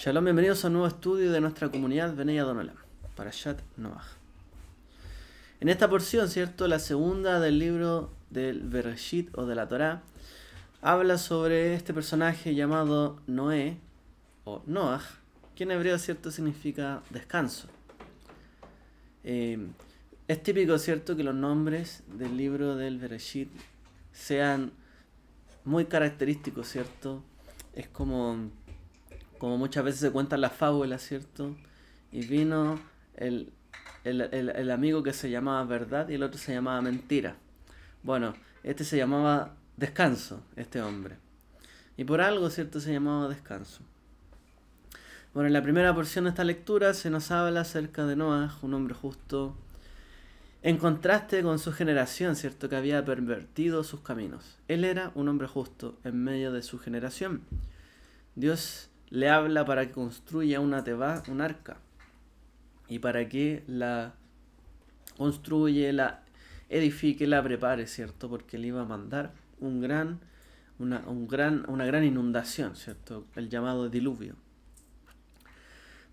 Shalom, bienvenidos a un nuevo estudio de nuestra comunidad Veneya Donolam, para Shat Noah. En esta porción, ¿cierto? La segunda del libro del Bereshit o de la Torá, habla sobre este personaje llamado Noé o Noah, que en hebreo, ¿cierto? Significa descanso. Eh, es típico, ¿cierto?, que los nombres del libro del Bereshit sean muy característicos, ¿cierto? Es como como muchas veces se cuentan las fábulas, ¿cierto? Y vino el, amigo que se llamaba verdad y el otro se llamaba mentira. Bueno, este se llamaba descanso, este hombre. Y por algo, ¿cierto? Se llamaba descanso. Bueno, en la primera porción de esta lectura se nos habla acerca de Noah, un hombre justo, en contraste con su generación, ¿cierto? Que había pervertido sus caminos. Él era un hombre justo en medio de su generación. Dios le habla para que construya una teba, un arca y para que la construye, la edifique, la prepare, ¿cierto? Porque le iba a mandar un gran, una, un gran, una gran inundación, ¿cierto? El llamado diluvio.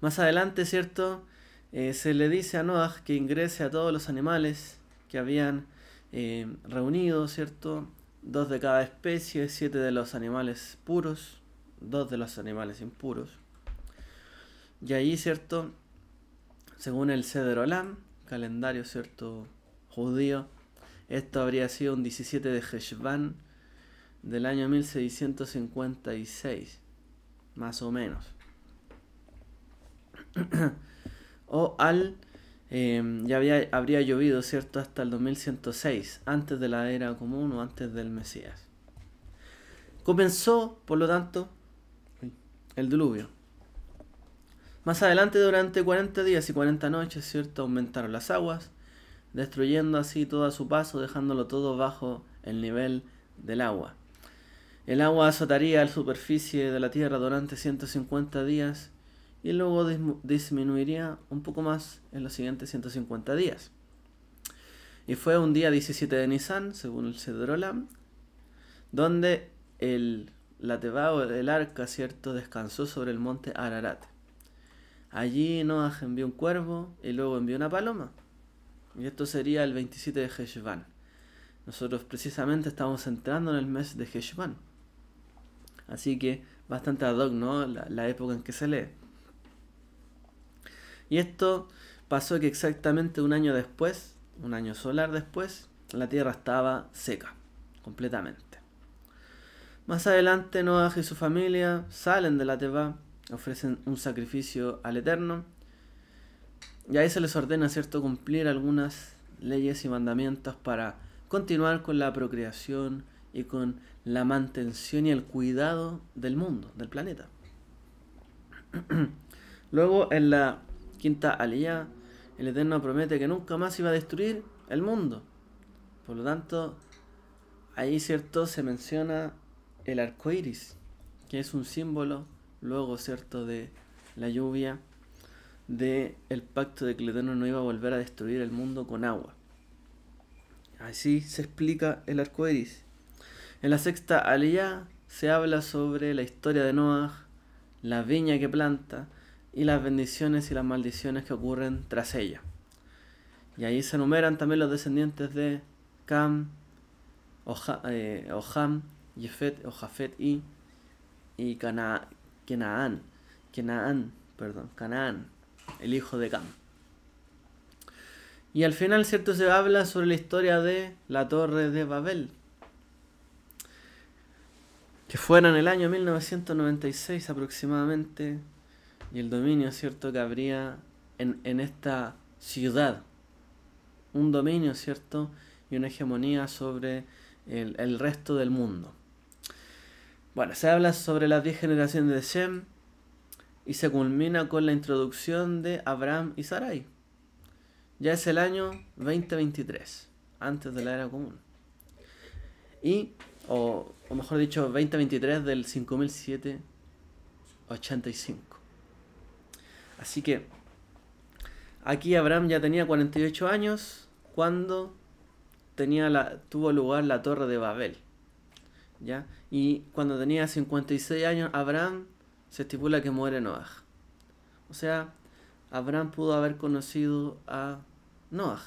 Más adelante, ¿cierto? Eh, se le dice a Noah que ingrese a todos los animales que habían eh, reunido, ¿cierto? Dos de cada especie, siete de los animales puros, dos de los animales impuros. Y allí, ¿cierto? Según el alam, calendario, ¿cierto? Judío, esto habría sido un 17 de Heshvan del año 1656, más o menos. o al em, ya había, habría llovido, ¿cierto? Hasta el 2106, antes de la era común o antes del Mesías. Comenzó, por lo tanto, el diluvio. Más adelante, durante 40 días y 40 noches, ¿cierto? Aumentaron las aguas, destruyendo así todo a su paso, dejándolo todo bajo el nivel del agua. El agua azotaría la superficie de la tierra durante 150 días y luego disminuiría un poco más en los siguientes 150 días. Y fue un día 17 de Nisan, según el Cedrolam, donde el la Tebao del arca, ¿cierto?, descansó sobre el monte Ararat. Allí Noah envió un cuervo y luego envió una paloma. Y esto sería el 27 de Heshvan. Nosotros precisamente estamos entrando en el mes de Heshvan. Así que bastante ad hoc, ¿no? la época en que se lee. Y esto pasó que exactamente un año después, un año solar después, la tierra estaba seca, completamente. Más adelante Noah y su familia salen de la Teba, ofrecen un sacrificio al Eterno, y ahí se les ordena, ¿cierto?, cumplir algunas leyes y mandamientos para continuar con la procreación y con la mantención y el cuidado del mundo, del planeta. Luego en la quinta aliyah, el Eterno promete que nunca más iba a destruir el mundo. Por lo tanto, ahí cierto se menciona el arco iris, que es un símbolo, luego, ¿cierto?, de la lluvia, de el pacto de que el no iba a volver a destruir el mundo con agua. Así se explica el arco iris. En la sexta aliyah se habla sobre la historia de Noah, la viña que planta y las bendiciones y las maldiciones que ocurren tras ella. Y ahí se enumeran también los descendientes de Cam, eh, Jefet o Jafet y, y perdón, Canaán, el hijo de Cam. Y al final, ¿cierto? Se habla sobre la historia de la Torre de Babel. Que fuera en el año 1996 aproximadamente. Y el dominio, ¿cierto? Que habría en, esta ciudad. Un dominio, ¿cierto? Y una hegemonía sobre el resto del mundo. Bueno, se habla sobre las 10 generaciones de Shem y se culmina con la introducción de Abraham y Sarai. Ya es el año 2023, antes de la era común. Y, o, mejor dicho, 2023 del 5785. Así que, aquí Abraham ya tenía 48 años cuando tenía la, tuvo lugar la Torre de Babel. ¿ya? Y cuando tenía 56 años, Abraham se estipula que muere Noah. O sea, Abraham pudo haber conocido a Noah.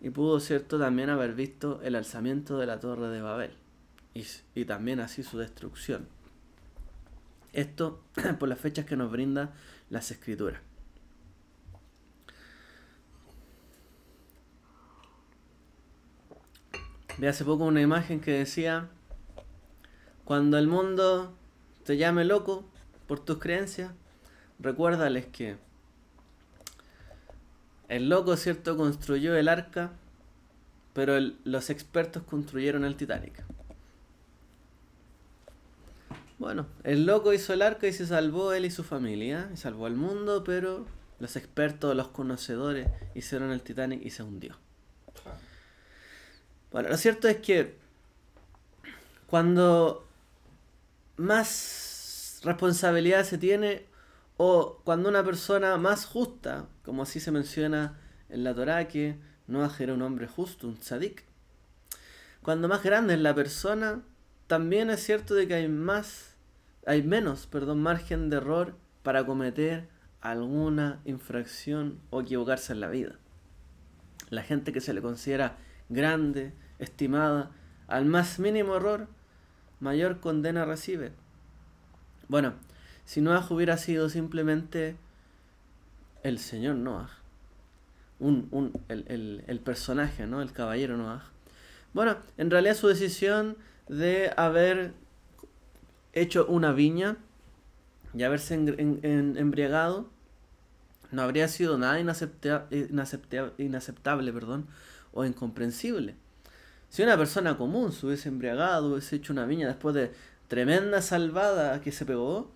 Y pudo, cierto, también haber visto el alzamiento de la torre de Babel. Y, también así su destrucción. Esto por las fechas que nos brinda las escrituras. Ve hace poco una imagen que decía cuando el mundo te llame loco por tus creencias, recuérdales que el loco, ¿cierto?, construyó el arca, pero los expertos construyeron el Titanic. Bueno, el loco hizo el arca y se salvó él y su familia, ¿eh? y salvó al mundo, pero los expertos, los conocedores hicieron el Titanic y se hundió. Ah. Bueno, lo cierto es que cuando más responsabilidad se tiene o cuando una persona más justa, como así se menciona en la Torá, que no era un hombre justo, un tzadik. Cuando más grande es la persona, también es cierto de que hay más, hay menos, perdón, margen de error para cometer alguna infracción o equivocarse en la vida. La gente que se le considera grande, estimada, al más mínimo error, mayor condena recibe. Bueno, si Noah hubiera sido simplemente el señor Noah, un, un, el, personaje, ¿no? El caballero Noah. Bueno, en realidad su decisión de haber hecho una viña y haberse en, embriagado no habría sido nada inaceptable perdón, o incomprensible. Si una persona común se hubiese embriagado, hubiese hecho una viña después de tremenda salvada que se pegó,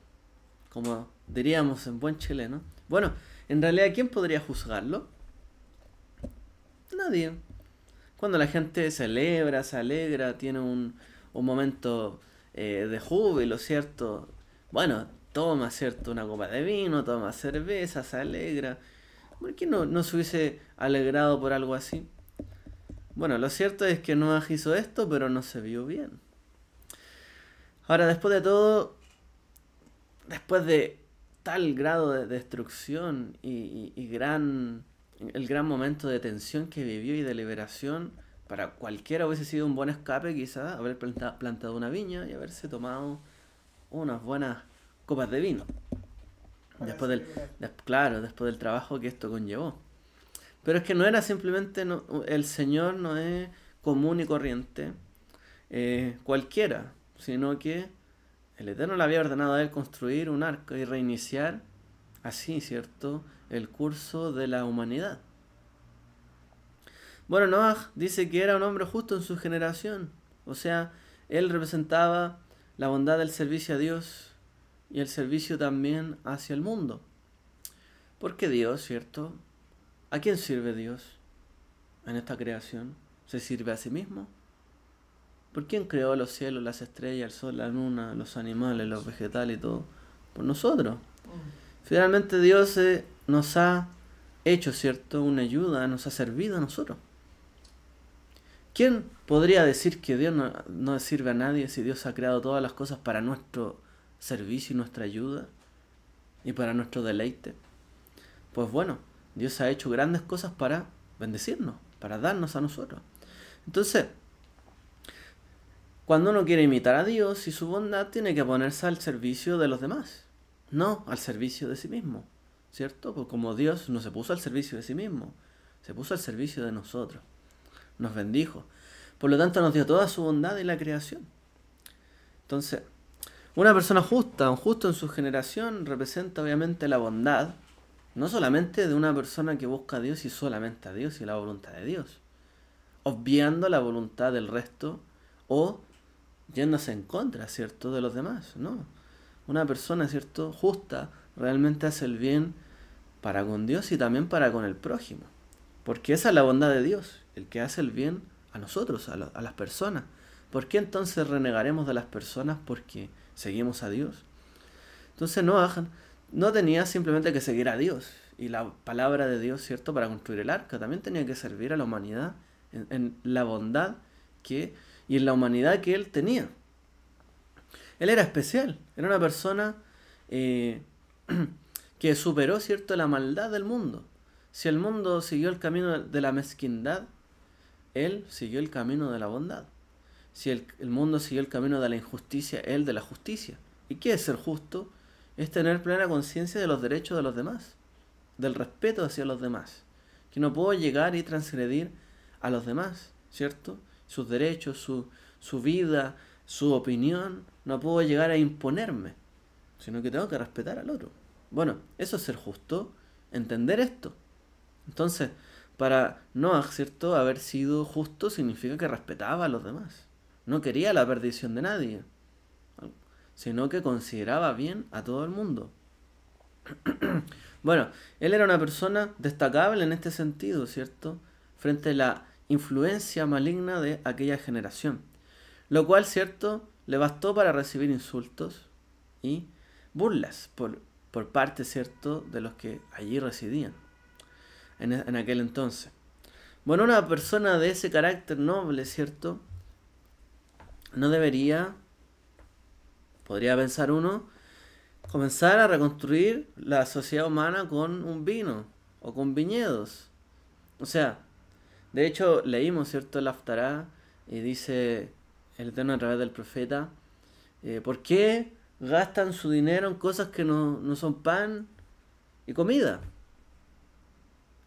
como diríamos en buen chileno, bueno, en realidad, ¿quién podría juzgarlo? Nadie. Cuando la gente celebra, se alegra, tiene un, momento eh, de júbilo, ¿cierto? Bueno, toma, ¿cierto? Una copa de vino, toma cerveza, se alegra. ¿Por qué no, no se hubiese alegrado por algo así? Bueno, lo cierto es que Noah hizo esto, pero no se vio bien. Ahora, después de todo, después de tal grado de destrucción y, gran, el gran momento de tensión que vivió y de liberación, para cualquiera hubiese sido un buen escape quizás haber plantado una viña y haberse tomado unas buenas copas de vino. Después del, claro, después del trabajo que esto conllevó. Pero es que no era simplemente el Señor no es común y corriente eh, cualquiera, sino que el Eterno le había ordenado a él construir un arco y reiniciar así, ¿cierto?, el curso de la humanidad. Bueno, Noah dice que era un hombre justo en su generación, o sea, él representaba la bondad del servicio a Dios y el servicio también hacia el mundo. Porque Dios, ¿cierto? ¿A quién sirve Dios en esta creación? ¿Se sirve a sí mismo? ¿Por quién creó los cielos, las estrellas, el sol, la luna, los animales, los vegetales y todo? Por nosotros. Mm. Finalmente Dios eh, nos ha hecho, ¿cierto? Una ayuda, nos ha servido a nosotros. ¿Quién podría decir que Dios no, sirve a nadie si Dios ha creado todas las cosas para nuestro servicio y nuestra ayuda y para nuestro deleite? Pues bueno, Dios ha hecho grandes cosas para bendecirnos, para darnos a nosotros. Entonces, cuando uno quiere imitar a Dios y su bondad, tiene que ponerse al servicio de los demás, no al servicio de sí mismo, ¿cierto? Porque como Dios no se puso al servicio de sí mismo, se puso al servicio de nosotros, nos bendijo. Por lo tanto, nos dio toda su bondad y la creación. Entonces, una persona justa, un justo en su generación, representa obviamente la bondad no solamente de una persona que busca a Dios y solamente a Dios y la voluntad de Dios. Obviando la voluntad del resto o yéndose en contra, ¿cierto?, de los demás. No. Una persona, ¿cierto?, justa realmente hace el bien para con Dios y también para con el prójimo. Porque esa es la bondad de Dios, el que hace el bien a nosotros, a, las personas. ¿Por qué entonces renegaremos de las personas porque seguimos a Dios? Entonces no bajan no tenía simplemente que seguir a Dios y la palabra de Dios, ¿cierto?, para construir el arca, también tenía que servir a la humanidad en, la bondad que y en la humanidad que él tenía. Él era especial, era una persona eh, que superó, ¿cierto?, la maldad del mundo. Si el mundo siguió el camino de la mezquindad, él siguió el camino de la bondad. Si el, el mundo siguió el camino de la injusticia, él de la justicia. ¿Y qué es ser justo? es tener plena conciencia de los derechos de los demás, del respeto hacia los demás, que no puedo llegar y transgredir a los demás, ¿cierto? Sus derechos, su, su vida, su opinión, no puedo llegar a imponerme, sino que tengo que respetar al otro. Bueno, eso es ser justo, entender esto. Entonces, para Noah, ¿cierto? Haber sido justo significa que respetaba a los demás. No quería la perdición de nadie sino que consideraba bien a todo el mundo. bueno, él era una persona destacable en este sentido, ¿cierto? Frente a la influencia maligna de aquella generación, lo cual, ¿cierto?, le bastó para recibir insultos y burlas por, parte, ¿cierto?, de los que allí residían en, e, en aquel entonces. Bueno, una persona de ese carácter noble, ¿cierto? No debería podría pensar uno, comenzar a reconstruir la sociedad humana con un vino o con viñedos. O sea, de hecho leímos, ¿cierto?, el Aftará, y dice el Eterno a través del profeta, eh, ¿por qué gastan su dinero en cosas que no, no son pan y comida?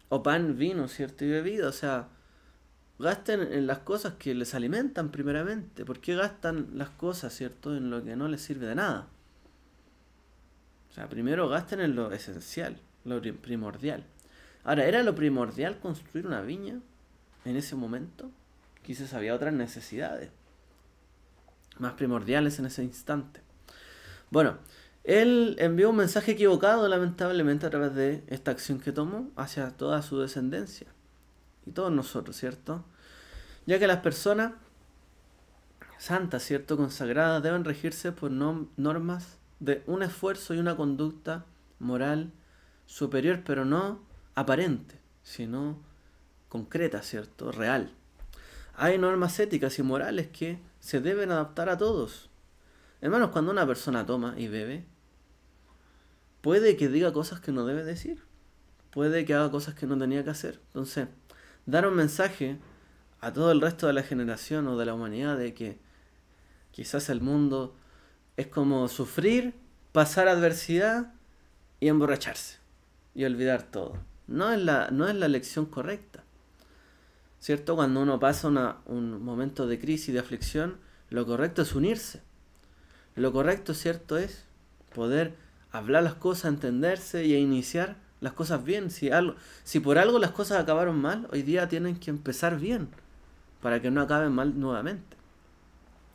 O pan, vino, ¿cierto? Y bebida. O sea, gasten en las cosas que les alimentan primeramente. porque gastan las cosas, cierto, en lo que no les sirve de nada? O sea, primero gasten en lo esencial, lo primordial. Ahora, ¿era lo primordial construir una viña en ese momento? Quizás había otras necesidades más primordiales en ese instante. Bueno, él envió un mensaje equivocado, lamentablemente, a través de esta acción que tomó hacia toda su descendencia y todos nosotros, ¿cierto? Ya que las personas santas, ¿cierto? Consagradas deben regirse por normas de un esfuerzo y una conducta moral superior, pero no aparente, sino concreta, ¿cierto? Real. Hay normas éticas y morales que se deben adaptar a todos. Hermanos, cuando una persona toma y bebe, puede que diga cosas que no debe decir, puede que haga cosas que no tenía que hacer. Entonces, dar un mensaje a todo el resto de la generación o de la humanidad de que quizás el mundo es como sufrir, pasar adversidad y emborracharse y olvidar todo. No es la, no es la lección correcta. ¿Cierto? Cuando uno pasa un momento de crisis, y de aflicción, lo correcto es unirse. Lo correcto, ¿cierto? Es poder hablar las cosas, entenderse y iniciar las cosas bien. Si, algo, si por algo las cosas acabaron mal, hoy día tienen que empezar bien para que no acaben mal nuevamente.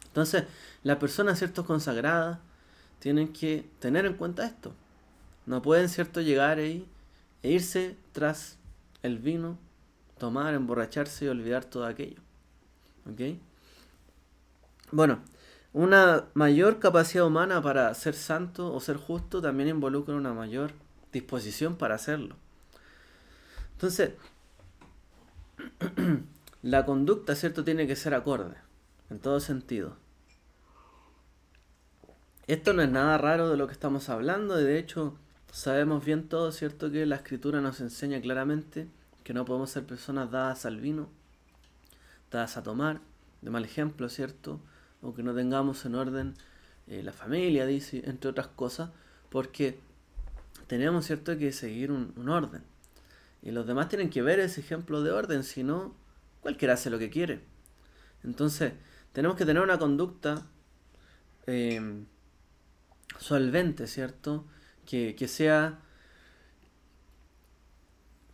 Entonces, las personas, ¿cierto?, consagradas tienen que tener en cuenta esto. No pueden, ¿cierto?, llegar ahí e irse tras el vino, tomar, emborracharse y olvidar todo aquello. ¿Ok? Bueno, una mayor capacidad humana para ser santo o ser justo también involucra una mayor disposición para hacerlo. Entonces, la conducta, ¿cierto?, tiene que ser acorde, en todo sentido. Esto no es nada raro de lo que estamos hablando, y de hecho sabemos bien todo, ¿cierto?, que la escritura nos enseña claramente que no podemos ser personas dadas al vino, dadas a tomar, de mal ejemplo, ¿cierto? O que no tengamos en orden eh, la familia, dice, entre otras cosas, porque tenemos, ¿cierto?, que seguir un, orden. Y los demás tienen que ver ese ejemplo de orden, si no, cualquiera hace lo que quiere. Entonces, tenemos que tener una conducta em, solvente, ¿cierto? Que, sea,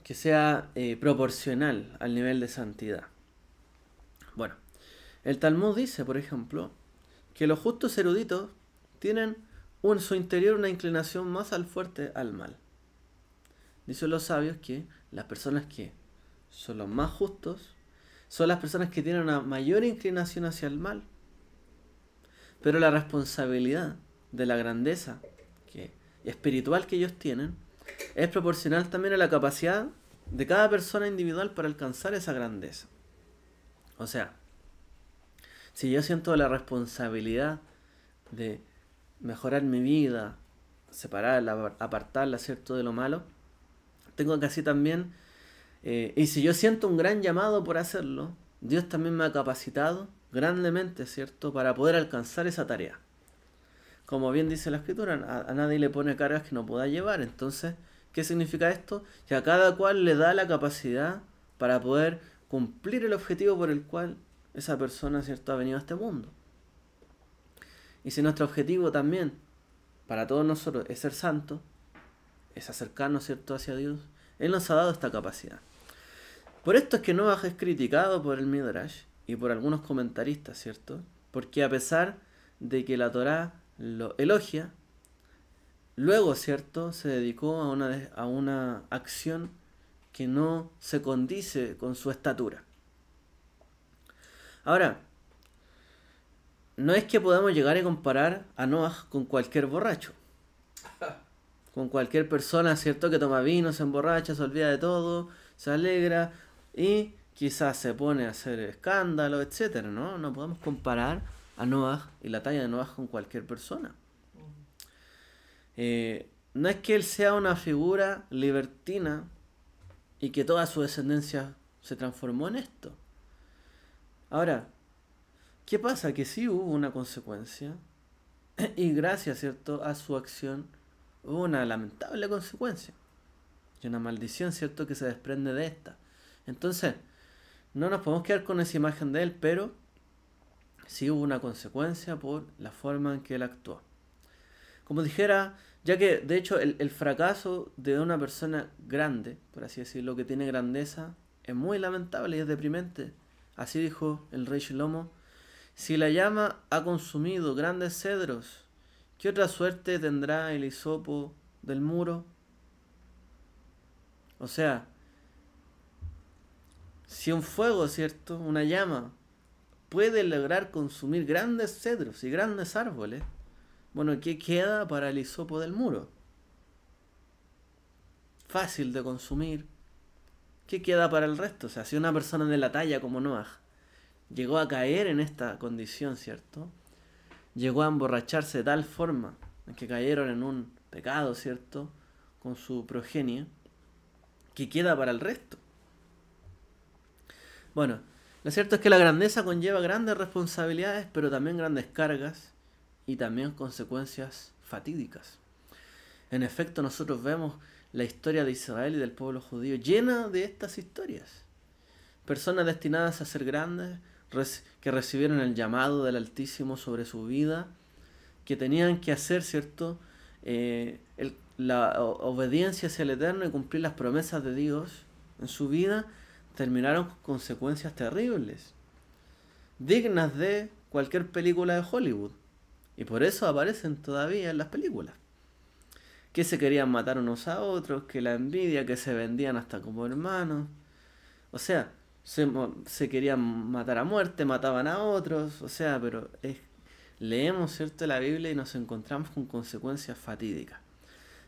que sea eh, proporcional al nivel de santidad. Bueno, el Talmud dice, por ejemplo, que los justos eruditos tienen o en su interior una inclinación más al fuerte, al mal. Dicen los sabios que las personas que son los más justos son las personas que tienen una mayor inclinación hacia el mal. Pero la responsabilidad de la grandeza que, espiritual que ellos tienen es proporcional también a la capacidad de cada persona individual para alcanzar esa grandeza. O sea, si yo siento la responsabilidad de mejorar mi vida, separarla, apartarla, ¿cierto?, de lo malo, tengo que así también, eh, y si yo siento un gran llamado por hacerlo, Dios también me ha capacitado grandemente, ¿cierto?, para poder alcanzar esa tarea. Como bien dice la escritura, a, a nadie le pone cargas que no pueda llevar. Entonces, ¿qué significa esto? Que a cada cual le da la capacidad para poder cumplir el objetivo por el cual esa persona, ¿cierto?, ha venido a este mundo. Y si nuestro objetivo también, para todos nosotros, es ser santo, es acercarnos, ¿cierto?, hacia Dios, Él nos ha dado esta capacidad. Por esto es que Noah es criticado por el Midrash y por algunos comentaristas, ¿cierto? Porque a pesar de que la Torah lo elogia, luego, ¿cierto?, se dedicó a una, a una acción que no se condice con su estatura. Ahora, no es que podamos llegar a comparar a Noah con cualquier borracho. Con cualquier persona, ¿cierto? Que toma vino, se emborracha, se olvida de todo, se alegra y quizás se pone a hacer escándalo, etcétera, ¿no? No podemos comparar a Noah y la talla de Noah con cualquier persona. Eh, no es que él sea una figura libertina y que toda su descendencia se transformó en esto. Ahora, ¿Qué pasa? Que sí hubo una consecuencia y gracias, ¿cierto?, a su acción hubo una lamentable consecuencia y una maldición, ¿cierto?, que se desprende de esta. Entonces, no nos podemos quedar con esa imagen de él, pero sí hubo una consecuencia por la forma en que él actuó. Como dijera, ya que de hecho el, el fracaso de una persona grande, por así decirlo, que tiene grandeza, es muy lamentable y es deprimente. Así dijo el rey Shlomo, si la llama ha consumido grandes cedros, ¿qué otra suerte tendrá el hisopo del muro? O sea, si un fuego, ¿cierto? Una llama puede lograr consumir grandes cedros y grandes árboles, bueno, ¿qué queda para el hisopo del muro? Fácil de consumir. ¿Qué queda para el resto? O sea, si una persona de la talla como Noah llegó a caer en esta condición, ¿cierto? Llegó a emborracharse de tal forma que cayeron en un pecado, ¿cierto? Con su progenie, que queda para el resto. Bueno, lo cierto es que la grandeza conlleva grandes responsabilidades, pero también grandes cargas y también consecuencias fatídicas. En efecto, nosotros vemos la historia de Israel y del pueblo judío llena de estas historias. Personas destinadas a ser grandes, que recibieron el llamado del Altísimo sobre su vida, que tenían que hacer, ¿cierto? Eh, la obediencia hacia el Eterno y cumplir las promesas de Dios en su vida, terminaron con consecuencias terribles, dignas de cualquier película de Hollywood. Y por eso aparecen todavía en las películas. Que se querían matar unos a otros, que la envidia, que se vendían hasta como hermanos. O sea, se, querían matar a muerte, mataban a otros, o sea, pero leemos cierto la Biblia y nos encontramos con consecuencias fatídicas.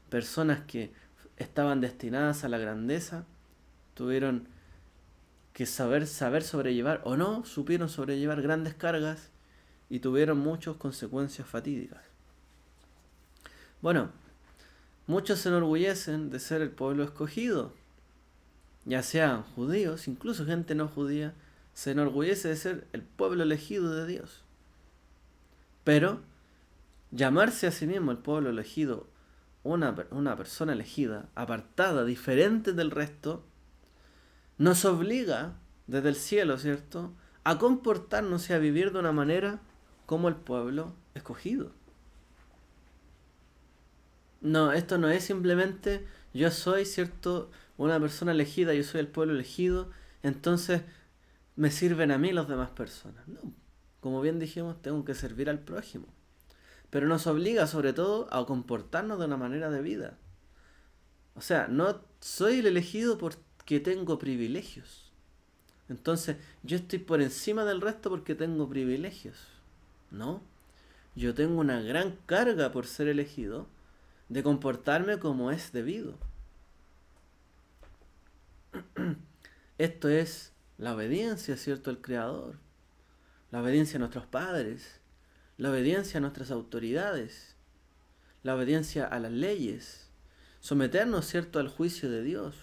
Personas que estaban destinadas a la grandeza tuvieron que saber saber sobrellevar o no supieron sobrellevar grandes cargas y tuvieron muchas consecuencias fatídicas. Bueno, muchos se enorgullecen de ser el pueblo escogido, ya sean judíos, incluso gente no judía, se enorgullece de ser el pueblo elegido de Dios. Pero llamarse a sí mismo el pueblo elegido, una, una persona elegida, apartada, diferente del resto, nos obliga desde el cielo, ¿cierto?, a comportarnos y a vivir de una manera como el pueblo escogido. No, esto no es simplemente yo soy, ¿cierto? una persona elegida, yo soy el pueblo elegido, entonces me sirven a mí las demás personas. No, como bien dijimos, tengo que servir al prójimo. Pero nos obliga sobre todo a comportarnos de una manera de vida. O sea, no soy el elegido porque tengo privilegios. Entonces, yo estoy por encima del resto porque tengo privilegios. No, yo tengo una gran carga por ser elegido de comportarme como es debido. Esto es la obediencia, ¿cierto?, al Creador, la obediencia a nuestros padres, la obediencia a nuestras autoridades, la obediencia a las leyes, someternos, ¿cierto?, al juicio de Dios,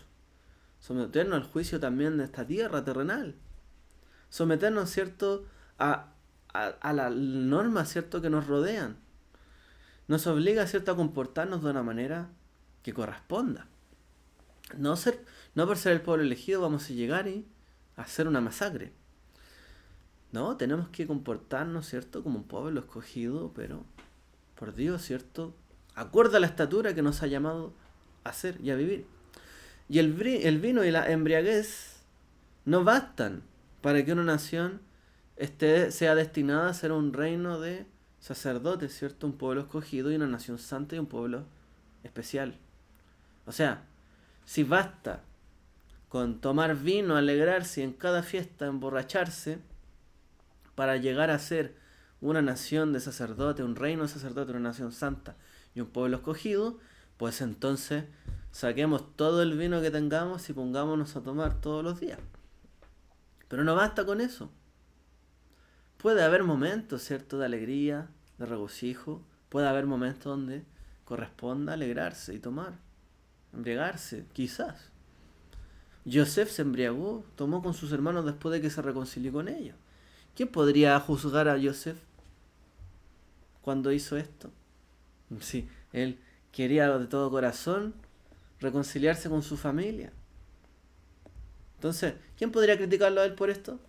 someternos al juicio también de esta tierra terrenal, someternos, ¿cierto?, a, a, a las normas, ¿cierto?, que nos rodean. Nos obliga, ¿cierto?, a comportarnos de una manera que corresponda. No ser no por ser el pueblo elegido vamos a llegar y hacer una masacre. No, tenemos que comportarnos, ¿cierto? Como un pueblo escogido, pero por Dios, ¿cierto? Acuerda la estatura que nos ha llamado a ser y a vivir. Y el, el vino y la embriaguez no bastan para que una nación esté, sea destinada a ser un reino de sacerdotes, ¿cierto? Un pueblo escogido y una nación santa y un pueblo especial. O sea, si basta con tomar vino, alegrarse y en cada fiesta, emborracharse, para llegar a ser una nación de sacerdote, un reino de sacerdote, una nación santa y un pueblo escogido, pues entonces saquemos todo el vino que tengamos y pongámonos a tomar todos los días. Pero no basta con eso. Puede haber momentos, ¿cierto?, de alegría, de regocijo. Puede haber momentos donde corresponda alegrarse y tomar, embriagarse, quizás. Joseph se embriagó, tomó con sus hermanos después de que se reconcilió con ellos. ¿Quién podría juzgar a Joseph cuando hizo esto? Sí, él quería de todo corazón reconciliarse con su familia. Entonces, ¿quién podría criticarlo a él por esto?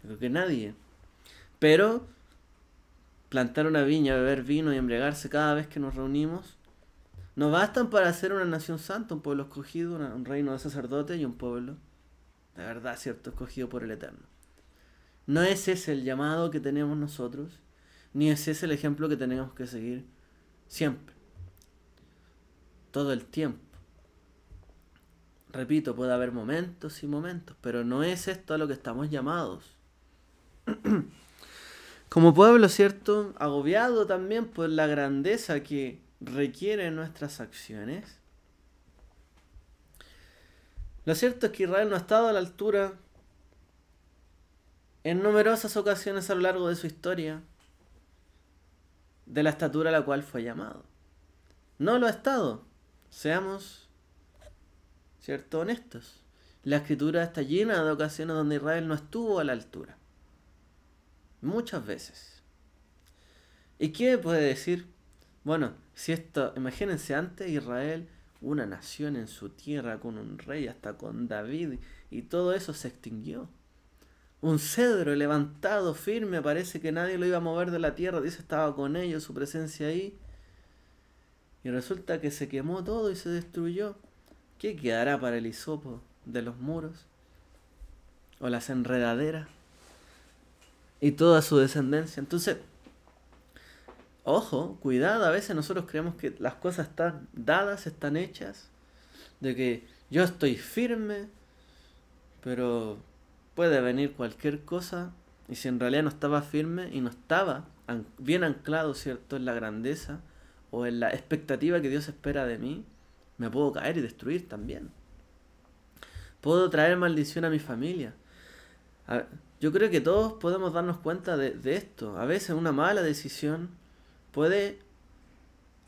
Creo que nadie. Pero plantar una viña, beber vino y embriagarse cada vez que nos reunimos no bastan para ser una nación santa, un pueblo escogido, un reino de sacerdotes y un pueblo, la verdad, cierto, escogido por el Eterno. No es ese el llamado que tenemos nosotros, ni es ese el ejemplo que tenemos que seguir siempre, todo el tiempo. Repito, puede haber momentos y momentos, pero no es esto a lo que estamos llamados. Como pueblo, ¿cierto? Agobiado también por la grandeza que requiere nuestras acciones. Lo cierto es que Israel no ha estado a la altura en numerosas ocasiones a lo largo de su historia de la estatura a la cual fue llamado. No lo ha estado. Seamos, ¿cierto?, honestos. La escritura está llena de ocasiones donde Israel no estuvo a la altura. Muchas veces. ¿Y qué puede decir? Bueno, si esto, imagínense antes Israel, una nación en su tierra con un rey, hasta con David, y todo eso se extinguió. Un cedro levantado, firme, parece que nadie lo iba a mover de la tierra, dice estaba con ellos, su presencia ahí. Y resulta que se quemó todo y se destruyó. ¿Qué quedará para el hisopo de los muros? ¿O las enredaderas? Y toda su descendencia. Entonces, Ojo, cuidado, a veces nosotros creemos que las cosas están dadas, están hechas, de que yo estoy firme, pero puede venir cualquier cosa, y si en realidad no estaba firme y no estaba bien anclado, ¿cierto?, en la grandeza o en la expectativa que Dios espera de mí, me puedo caer y destruir también. Puedo traer maldición a mi familia. yo creo que todos podemos darnos cuenta de esto. A veces una mala decisión puede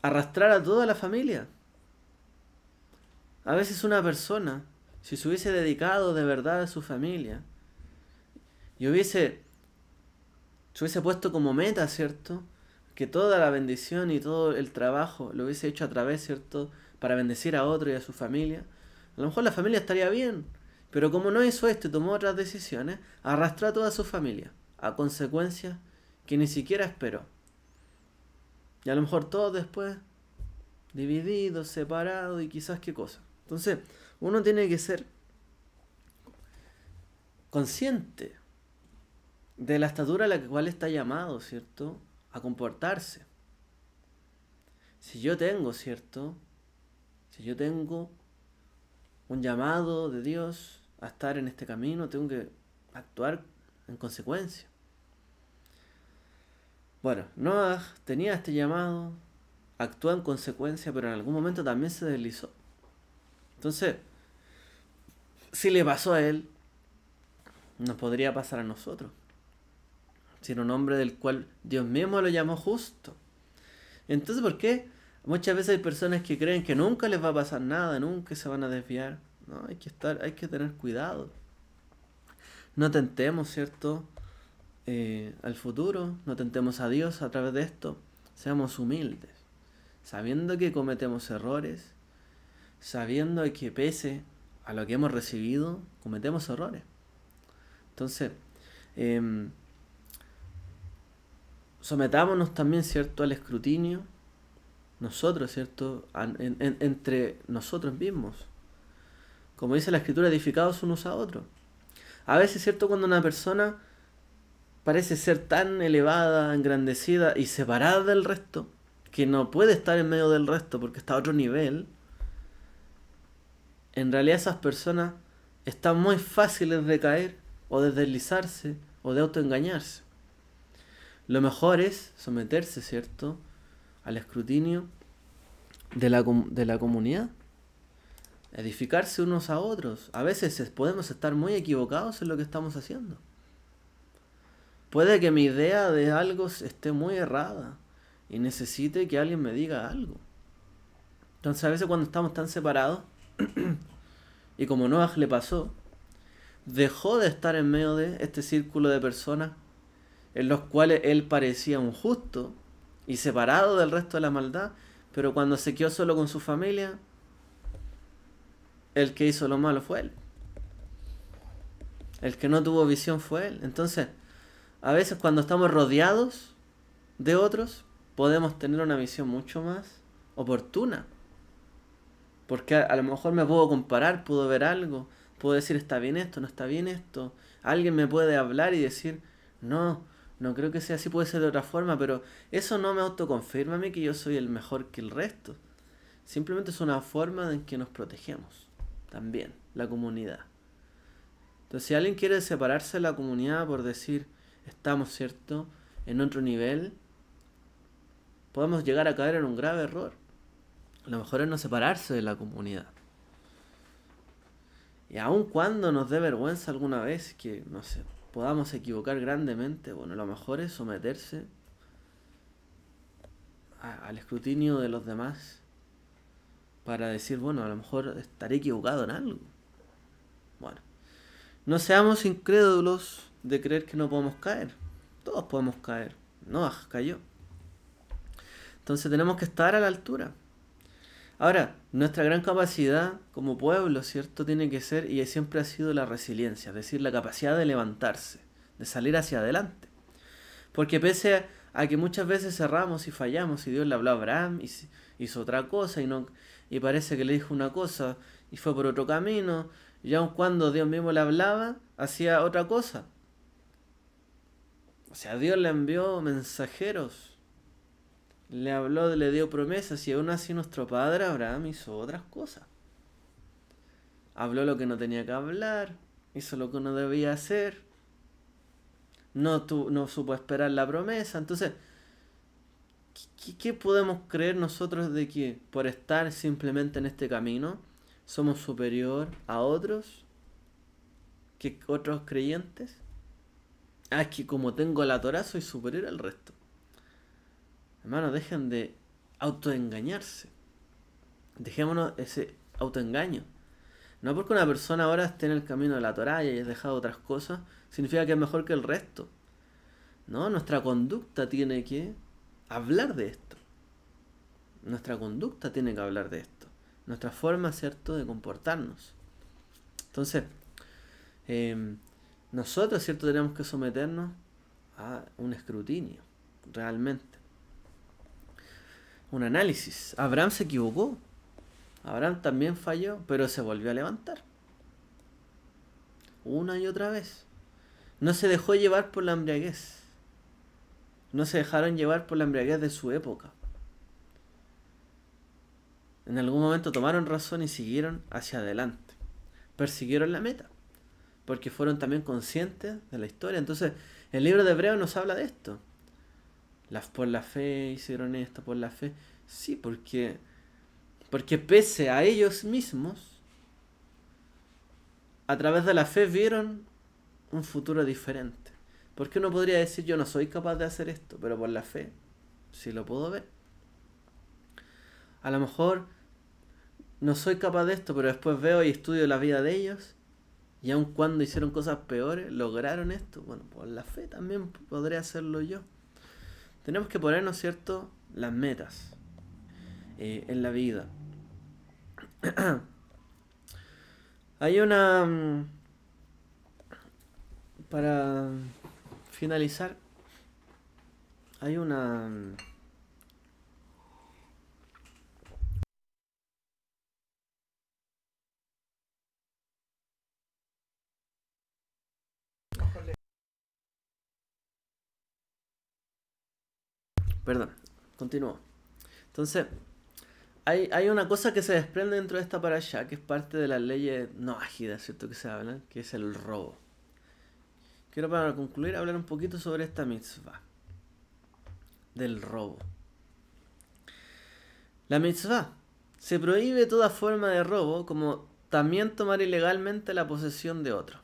arrastrar a toda la familia. A veces una persona, si se hubiese dedicado de verdad a su familia y hubiese, se hubiese puesto como meta, ¿cierto? Que toda la bendición y todo el trabajo lo hubiese hecho a través, ¿cierto? Para bendecir a otro y a su familia. A lo mejor la familia estaría bien, pero como no hizo esto y tomó otras decisiones, arrastró a toda su familia, a consecuencias que ni siquiera esperó. Y a lo mejor todo después dividido, separado y quizás qué cosa. Entonces, uno tiene que ser consciente de la estatura a la cual está llamado, ¿cierto? A comportarse. Si yo tengo, ¿cierto? Si yo tengo un llamado de Dios a estar en este camino, tengo que actuar en consecuencia. Bueno, Noah tenía este llamado, actuó en consecuencia, pero en algún momento también se deslizó. Entonces, si le pasó a él, nos podría pasar a nosotros. Sino un hombre del cual Dios mismo lo llamó justo. Entonces, ¿por qué? Muchas veces hay personas que creen que nunca les va a pasar nada, nunca se van a desviar. No, hay que estar, hay que tener cuidado. No tentemos, ¿cierto? Eh, al futuro, no tentemos a Dios a través de esto, seamos humildes, sabiendo que cometemos errores, sabiendo que pese a lo que hemos recibido, cometemos errores. Entonces, em, sometámonos también, ¿cierto?, al escrutinio, nosotros, ¿cierto?, entre nosotros mismos. Como dice la escritura, edificados unos a otros. A veces, ¿cierto?, cuando una persona parece ser tan elevada, engrandecida y separada del resto, que no puede estar en medio del resto porque está a otro nivel, en realidad esas personas están muy fáciles de caer o de deslizarse o de autoengañarse. Lo mejor es someterse, ¿cierto?, al escrutinio de la, de la comunidad. Edificarse unos a otros. A veces podemos estar muy equivocados en lo que estamos haciendo. Puede que mi idea de algo esté muy errada y necesite que alguien me diga algo. Entonces a veces cuando estamos tan separados, y como Noah le pasó, dejó de estar en medio de este círculo de personas en los cuales él parecía un justo y separado del resto de la maldad, pero cuando se quedó solo con su familia, el que hizo lo malo fue él. El que no tuvo visión fue él. Entonces, a veces cuando estamos rodeados de otros, podemos tener una visión mucho más oportuna. Porque a, lo mejor me puedo comparar, puedo ver algo, puedo decir está bien esto, no está bien esto. Alguien me puede hablar y decir, no, no creo que sea así, puede ser de otra forma, pero eso no me autoconfirma a mí que yo soy el mejor que el resto. Simplemente es una forma en que nos protegemos. También, la comunidad. Entonces, si alguien quiere separarse de la comunidad por decir, estamos, ¿cierto?, en otro nivel, podemos llegar a caer en un grave error. Lo mejor es no separarse de la comunidad. Y aun cuando nos dé vergüenza alguna vez que, no sé, podamos equivocar grandemente, bueno, lo mejor es someterse al escrutinio de los demás para decir, bueno, a lo mejor estaré equivocado en algo. Bueno, no seamos incrédulos de creer que no podemos caer. Todos podemos caer. no cayó. Entonces tenemos que estar a la altura. Ahora, nuestra gran capacidad como pueblo, ¿cierto? Tiene que ser, y siempre ha sido la resiliencia, es decir, la capacidad de levantarse, de salir hacia adelante. Porque pese a, que muchas veces cerramos y fallamos, y Dios le habló a Abraham, y hizo otra cosa, y, no, y parece que le dijo una cosa, y fue por otro camino, y aun cuando Dios mismo le hablaba, hacía otra cosa. O sea, Dios le envió mensajeros, le habló, le dio promesas y aún así nuestro padre Abraham hizo otras cosas. Habló lo que no tenía que hablar, hizo lo que no debía hacer, no, no supo esperar la promesa. Entonces, ¿qué, podemos creer nosotros de que por estar simplemente en este camino somos superior a otros? que otros creyentes? Ah, es que como tengo la Torah soy superior al resto. Hermanos, dejen de autoengañarse. Dejémonos ese autoengaño. No porque una persona ahora esté en el camino de la Torah y haya dejado otras cosas, significa que es mejor que el resto. No, nuestra conducta tiene que hablar de esto. Nuestra conducta tiene que hablar de esto. Nuestra forma, ¿cierto?, de comportarnos. Entonces, eh, nosotros, ¿cierto?, tenemos que someternos a un escrutinio, realmente. Un análisis. Abraham se equivocó. Abraham también falló, pero se volvió a levantar. Una y otra vez. No se dejó llevar por la embriaguez. No se dejaron llevar por la embriaguez de su época. En algún momento tomaron razón y siguieron hacia adelante. Persiguieron la meta porque fueron también conscientes de la historia. Entonces, el libro de Hebreos nos habla de esto. las por la fe hicieron esto, por la fe. Sí, porque, porque pese a ellos mismos, a través de la fe vieron un futuro diferente. Porque uno podría decir, yo no soy capaz de hacer esto, pero por la fe sí lo puedo ver. A lo mejor no soy capaz de esto, pero después veo y estudio la vida de ellos y aun cuando hicieron cosas peores, lograron esto. Bueno, por la fe también podré hacerlo yo. Tenemos que ponernos, ¿cierto?, las metas eh, en la vida. Hay una... Mm, para finalizar, hay una... Mm, Perdón, continúo. Entonces, hay, una cosa que se desprende dentro de esta para allá, que es parte de las leyes no ágidas, ¿cierto? Que se hablan, que es el robo. Quiero para concluir hablar un poquito sobre esta mitzvah. Del robo. La mitzvah. Se prohíbe toda forma de robo, como también tomar ilegalmente la posesión de otro.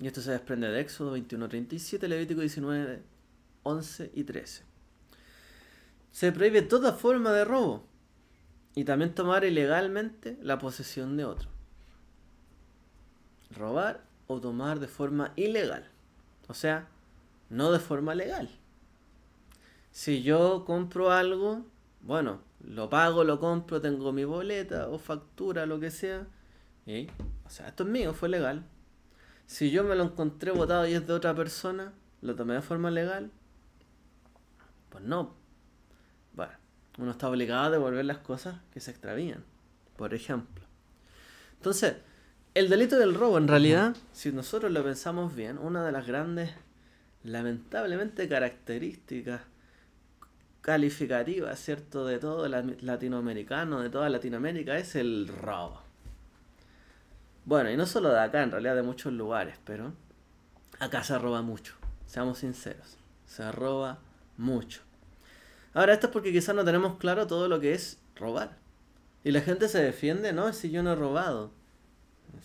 Y esto se desprende de Éxodo 21.37, Levítico 19. 11 y 13. Se prohíbe toda forma de robo y también tomar ilegalmente la posesión de otro. Robar o tomar de forma ilegal. O sea, no de forma legal. Si yo compro algo, bueno, lo pago, lo compro, tengo mi boleta o factura, lo que sea. Y, o sea, esto es mío, fue legal. Si yo me lo encontré votado y es de otra persona, lo tomé de forma legal. Pues no. Bueno, uno está obligado a devolver las cosas que se extravían, por ejemplo. Entonces, el delito del robo, en realidad, si nosotros lo pensamos bien, una de las grandes, lamentablemente, características calificativas, ¿cierto?, de todo latinoamericano, de toda Latinoamérica, es el robo. Bueno, y no solo de acá, en realidad de muchos lugares, pero acá se roba mucho, seamos sinceros, se roba mucho. Ahora, esto es porque quizás no tenemos claro todo lo que es robar. Y la gente se defiende, no, si yo no he robado.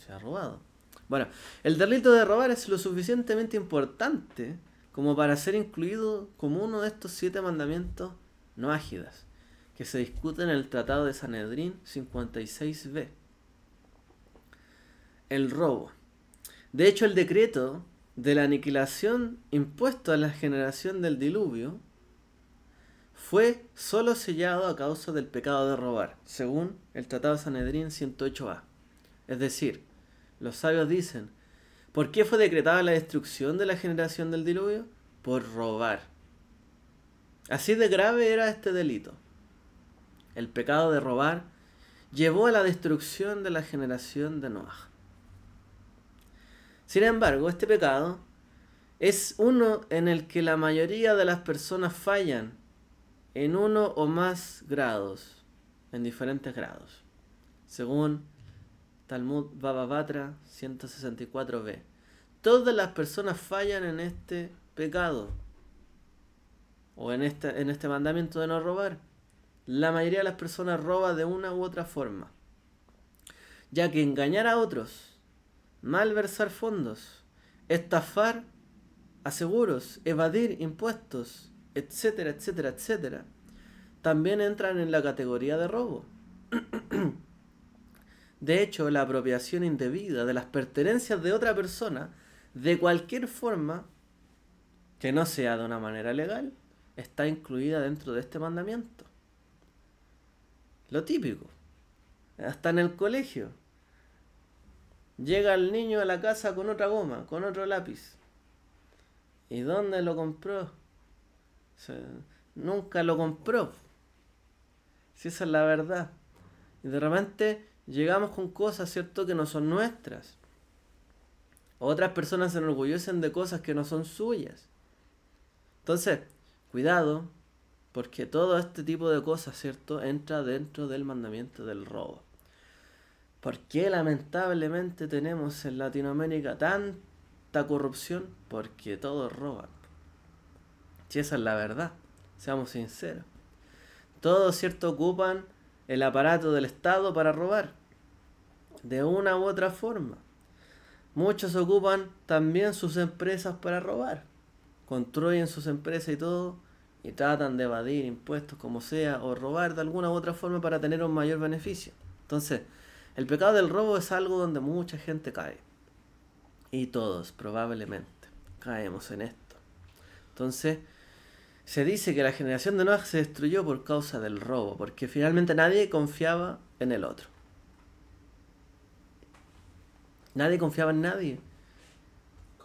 Se ha robado. Bueno, el delito de robar es lo suficientemente importante como para ser incluido como uno de estos siete mandamientos no ágidas que se discuten en el Tratado de Sanedrín 56b. El robo. De hecho, el decreto de la aniquilación impuesta a la generación del diluvio fue solo sellado a causa del pecado de robar, según el Tratado Sanedrín 108a. Es decir, los sabios dicen, ¿por qué fue decretada la destrucción de la generación del diluvio? Por robar. Así de grave era este delito. El pecado de robar llevó a la destrucción de la generación de Noah. Sin embargo, este pecado es uno en el que la mayoría de las personas fallan en uno o más grados, en diferentes grados, según Talmud batra 164b. Todas las personas fallan en este pecado o en este, en este mandamiento de no robar. La mayoría de las personas roba de una u otra forma, ya que engañar a otros malversar fondos, estafar aseguros, evadir impuestos, etcétera, etcétera, etcétera, también entran en la categoría de robo. de hecho, la apropiación indebida de las pertenencias de otra persona, de cualquier forma, que no sea de una manera legal, está incluida dentro de este mandamiento. Lo típico. Hasta en el colegio Llega el niño a la casa con otra goma, con otro lápiz. ¿Y dónde lo compró? nunca lo compró. Si esa es la verdad. Y de repente llegamos con cosas, ¿cierto?, que no son nuestras. Otras personas se enorgullecen de cosas que no son suyas. Entonces, cuidado, porque todo este tipo de cosas, ¿cierto?, entra dentro del mandamiento del robo. ¿Por qué lamentablemente tenemos en Latinoamérica tanta corrupción? Porque todos roban. Si esa es la verdad, seamos sinceros. Todos, ¿cierto?, ocupan el aparato del Estado para robar. De una u otra forma. Muchos ocupan también sus empresas para robar. Construyen sus empresas y todo y tratan de evadir impuestos como sea o robar de alguna u otra forma para tener un mayor beneficio. Entonces, el pecado del robo es algo donde mucha gente cae. Y todos, probablemente, caemos en esto. Entonces, se dice que la generación de Noah se destruyó por causa del robo, porque finalmente nadie confiaba en el otro. Nadie confiaba en nadie.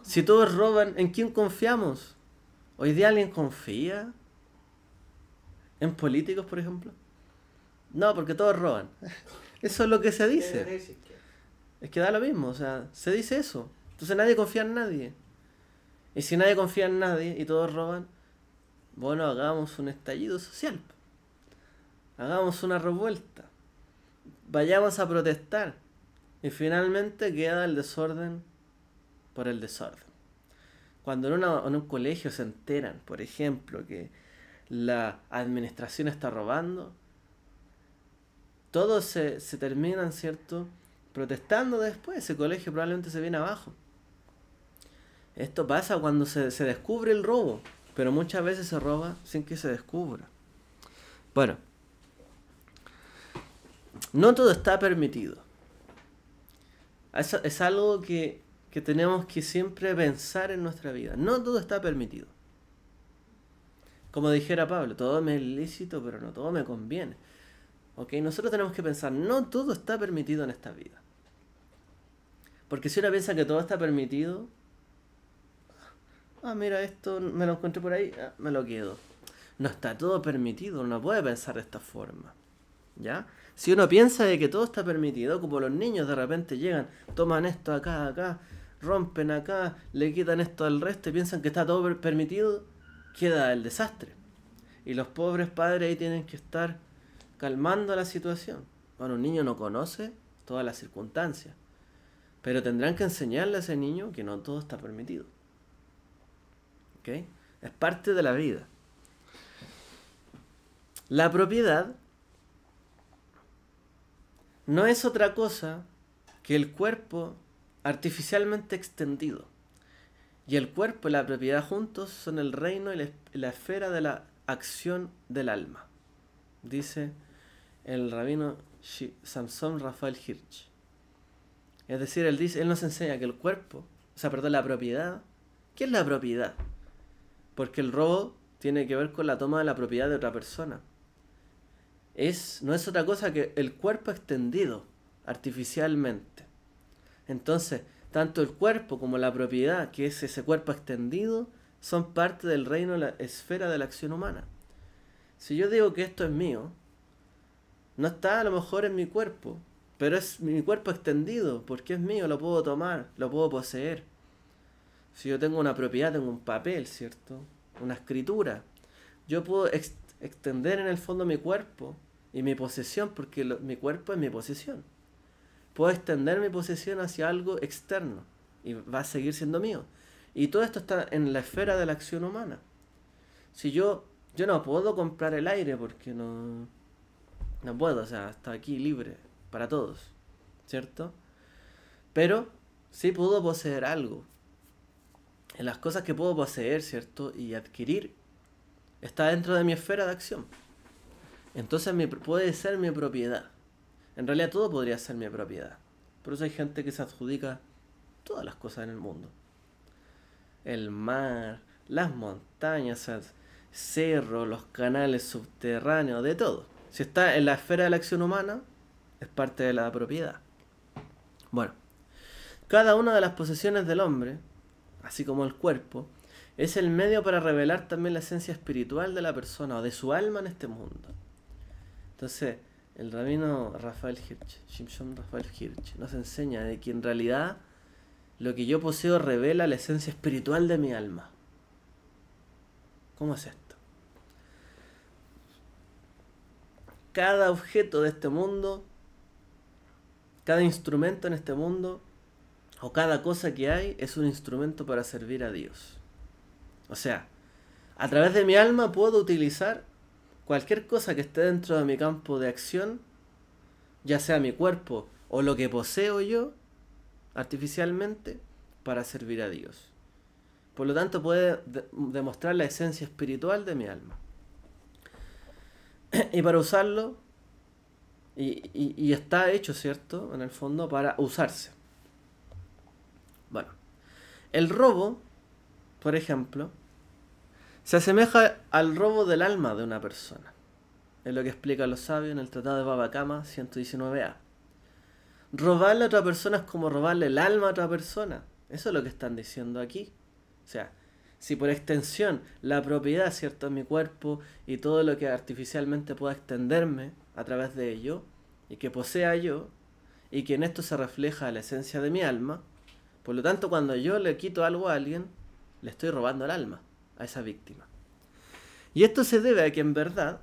Si todos roban, ¿en quién confiamos? ¿Hoy día alguien confía? ¿En políticos, por ejemplo? No, porque todos roban. Eso es lo que se dice. Es que da lo mismo, o sea, se dice eso. Entonces nadie confía en nadie. Y si nadie confía en nadie y todos roban, bueno, hagamos un estallido social. Hagamos una revuelta. Vayamos a protestar. Y finalmente queda el desorden por el desorden. Cuando en, en un colegio se enteran, por ejemplo, que la administración está robando, todos se, se terminan, ¿cierto? Protestando después, ese colegio probablemente se viene abajo. Esto pasa cuando se, descubre el robo, pero muchas veces se roba sin que se descubra. Bueno, no todo está permitido. Es, algo que, que tenemos que siempre pensar en nuestra vida. No todo está permitido. Como dijera Pablo, todo me es lícito, pero no todo me conviene. ¿ok? Nosotros tenemos que pensar, no todo está permitido en esta vida. Porque si uno piensa que todo está permitido, ah, mira, esto me lo encontré por ahí, ah, me lo quedo. No está todo permitido, uno puede pensar de esta forma. ¿Ya? Si uno piensa de que todo está permitido, como los niños de repente llegan, toman esto acá, acá, rompen acá, le quitan esto al resto y piensan que está todo permitido, queda el desastre. Y los pobres padres ahí tienen que estar calmando la situación. Bueno, un niño no conoce todas las circunstancias, pero tendrán que enseñarle a ese niño que no todo está permitido. ¿Ok? Es parte de la vida. La propiedad no es otra cosa que el cuerpo artificialmente extendido. Y el cuerpo y la propiedad juntos son el reino y la esfera de la acción del alma. Dice el rabino Samson Rafael Hirsch. Es decir, él, dice, él nos enseña que el cuerpo, o sea, perdón, la propiedad. ¿Qué es la propiedad? Porque el robo tiene que ver con la toma de la propiedad de otra persona. Es, no es otra cosa que el cuerpo extendido artificialmente. Entonces, tanto el cuerpo como la propiedad, que es ese cuerpo extendido, son parte del reino, la esfera de la acción humana. Si yo digo que esto es mío, no está a lo mejor en mi cuerpo, pero es mi cuerpo extendido, porque es mío, lo puedo tomar, lo puedo poseer. Si yo tengo una propiedad, tengo un papel, ¿cierto? Una escritura. Yo puedo extender en el fondo mi cuerpo y mi posesión, porque mi cuerpo es mi posesión. Puedo extender mi posesión hacia algo externo y va a seguir siendo mío. Y todo esto está en la esfera de la acción humana. Si yo, yo no puedo comprar el aire porque no, no puedo, o sea, está aquí libre para todos, ¿cierto? Pero sí puedo poseer algo. En las cosas que puedo poseer, ¿cierto? Y adquirir, está dentro de mi esfera de acción. Entonces me, puede ser mi propiedad. En realidad todo podría ser mi propiedad. Por eso hay gente que se adjudica todas las cosas en el mundo. El mar, las montañas, cerro, los canales subterráneos, de todo. Si está en la esfera de la acción humana, es parte de la propiedad. Bueno, cada una de las posesiones del hombre, así como el cuerpo, es el medio para revelar también la esencia espiritual de la persona o de su alma en este mundo. Entonces, el rabino Rafael Hirsch, Shimshon Rafael Hirsch, nos enseña de que en realidad lo que yo poseo revela la esencia espiritual de mi alma. ¿Cómo es esto? cada objeto de este mundo, cada instrumento en este mundo, o cada cosa que hay, es un instrumento para servir a Dios. O sea, a través de mi alma puedo utilizar cualquier cosa que esté dentro de mi campo de acción, ya sea mi cuerpo o lo que poseo yo artificialmente, para servir a Dios. Por lo tanto, puede demostrar la esencia espiritual de mi alma. y para usarlo, y, está hecho, ¿cierto? En el fondo, para usarse. Bueno, el robo, por ejemplo, se asemeja al robo del alma de una persona. Es lo que explica los sabios en el Tratado de Babacama 119a. Robarle a otra persona es como robarle el alma a otra persona. Eso es lo que están diciendo aquí. O sea, si por extensión la propiedad, ¿cierto?, de mi cuerpo y todo lo que artificialmente pueda extenderme a través de ello, y que posea yo, y que en esto se refleja la esencia de mi alma, por lo tanto cuando yo le quito algo a alguien, le estoy robando el alma a esa víctima. Y esto se debe a que en verdad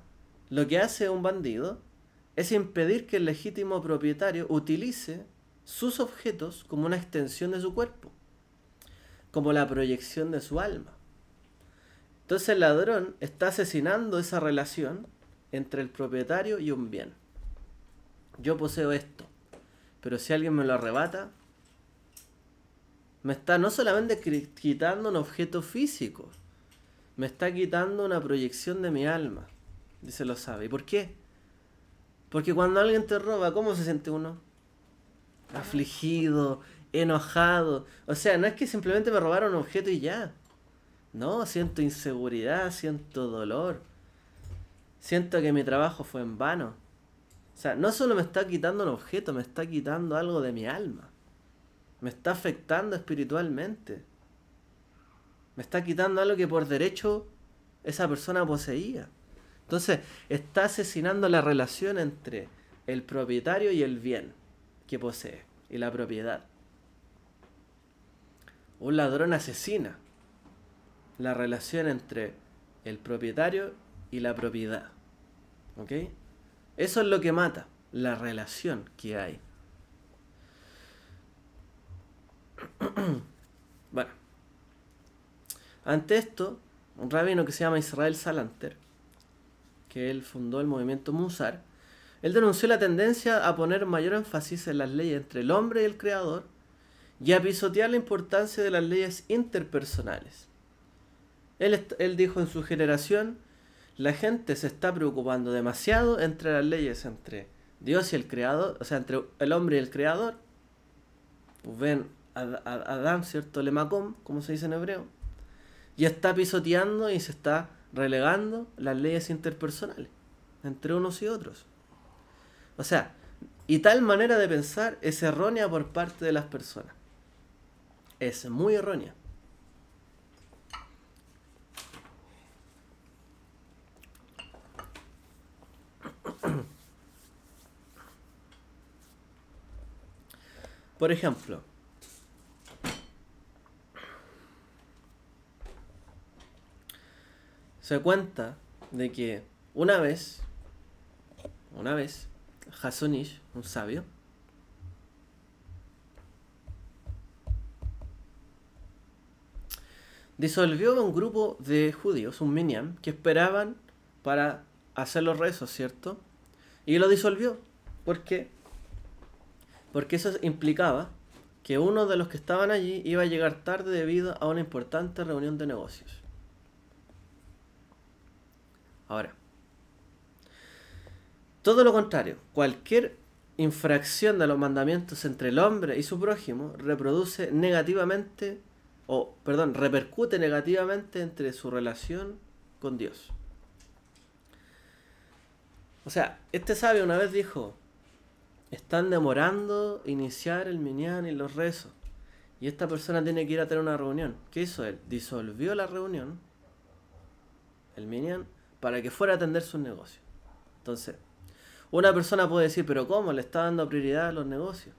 lo que hace un bandido es impedir que el legítimo propietario utilice sus objetos como una extensión de su cuerpo, como la proyección de su alma. Entonces el ladrón está asesinando esa relación entre el propietario y un bien. Yo poseo esto, pero si alguien me lo arrebata, me está no solamente quitando un objeto físico, me está quitando una proyección de mi alma. Dice lo sabe. ¿Y por qué? Porque cuando alguien te roba, ¿cómo se siente uno? Afligido, enojado. O sea, no es que simplemente me robaron un objeto y ya. No, siento inseguridad, siento dolor. Siento que mi trabajo fue en vano. O sea, no solo me está quitando un objeto, me está quitando algo de mi alma. Me está afectando espiritualmente. Me está quitando algo que por derecho esa persona poseía. Entonces, está asesinando la relación entre el propietario y el bien que posee y la propiedad. Un ladrón asesina la relación entre el propietario y la propiedad. ¿Ok? Eso es lo que mata, la relación que hay. bueno. Ante esto, un rabino que se llama Israel Salanter, que él fundó el movimiento Musar, él denunció la tendencia a poner mayor énfasis en las leyes entre el hombre y el creador y a pisotear la importancia de las leyes interpersonales. Él, dijo en su generación, la gente se está preocupando demasiado entre las leyes, entre Dios y el creador, o sea, entre el hombre y el creador. Pues ven a, Adam, ¿cierto? Lemacom, como se dice en hebreo. Y está pisoteando y se está relegando las leyes interpersonales entre unos y otros. O sea, y tal manera de pensar es errónea por parte de las personas. Es muy errónea. Por ejemplo, se cuenta de que una vez, una vez, Hasunish, un sabio, disolvió a un grupo de judíos, un Minyan, que esperaban para hacer los rezos, ¿cierto? Y lo disolvió. ¿Por qué? Porque eso implicaba que uno de los que estaban allí iba a llegar tarde debido a una importante reunión de negocios. Ahora, todo lo contrario, cualquier infracción de los mandamientos entre el hombre y su prójimo reproduce negativamente, o perdón, repercute negativamente entre su relación con Dios. O sea, este sabio una vez dijo, están demorando iniciar el minián y los rezos. Y esta persona tiene que ir a tener una reunión. ¿Qué hizo él? Disolvió la reunión, el minian, para que fuera a atender sus negocios. Entonces, una persona puede decir, pero ¿cómo? Le está dando prioridad a los negocios.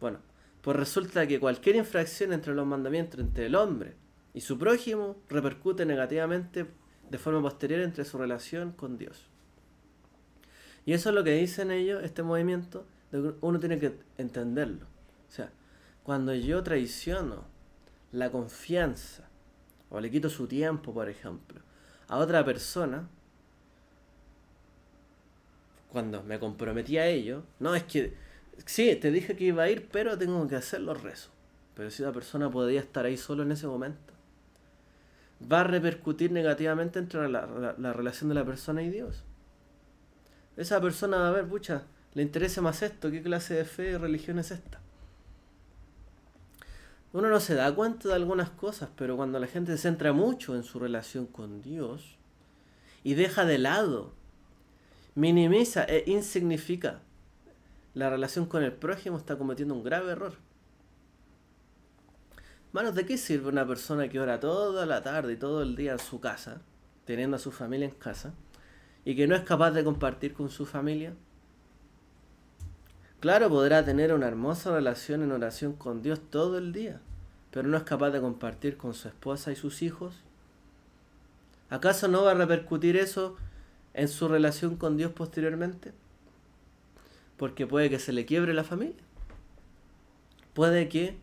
Bueno, pues resulta que cualquier infracción entre los mandamientos, entre el hombre y su prójimo, repercute negativamente de forma posterior entre su relación con Dios. Y eso es lo que dicen ellos, este movimiento, uno tiene que entenderlo. O sea, cuando yo traiciono la confianza, o le quito su tiempo, por ejemplo, a otra persona, cuando me comprometí a ello, no es que, sí, te dije que iba a ir, pero tengo que hacer los rezos. Pero si la persona podría estar ahí solo en ese momento, va a repercutir negativamente entre la relación de la persona y Dios esa persona va a ver, pucha, le interesa más esto, qué clase de fe y religión es esta. Uno no se da cuenta de algunas cosas, pero cuando la gente se centra mucho en su relación con Dios y deja de lado, minimiza e insignifica la relación con el prójimo, está cometiendo un grave error. Manos, ¿de qué sirve una persona que ora toda la tarde y todo el día en su casa, teniendo a su familia en casa? y que no es capaz de compartir con su familia? Claro, podrá tener una hermosa relación en oración con Dios todo el día, pero no es capaz de compartir con su esposa y sus hijos. ¿Acaso no va a repercutir eso en su relación con Dios posteriormente? Porque puede que se le quiebre la familia. Puede que